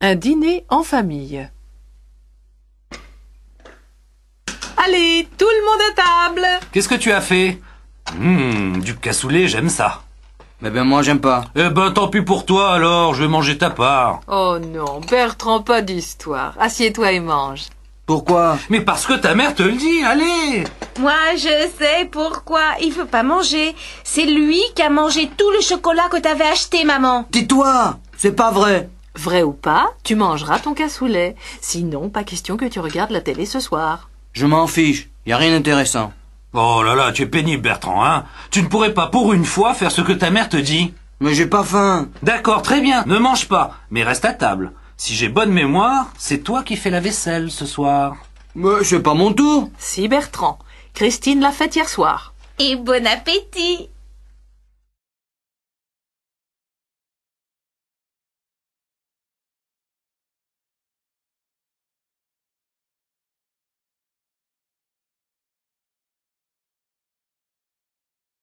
Un dîner en famille. Allez, tout le monde à table Qu'est-ce que tu as fait Hum, du cassoulet, j'aime ça. Mais eh ben moi j'aime pas. Eh ben tant pis pour toi alors, je vais manger ta part. Oh non, Bertrand, pas d'histoire. Assieds-toi et mange. Pourquoi Mais parce que ta mère te le dit, allez Moi je sais pourquoi, il veut pas manger. C'est lui qui a mangé tout le chocolat que t'avais acheté, maman. Tais-toi C'est pas vrai Vrai ou pas, tu mangeras ton cassoulet. Sinon, pas question que tu regardes la télé ce soir. Je m'en fiche, y a rien d'intéressant. Oh là là, tu es pénible, Bertrand, hein Tu ne pourrais pas pour une fois faire ce que ta mère te dit. Mais j'ai pas faim. D'accord, très bien, ne mange pas, mais reste à table. Si j'ai bonne mémoire, c'est toi qui fais la vaisselle ce soir. Mais c'est pas mon tour. Si, Bertrand. Christine l'a fait hier soir. Et bon appétit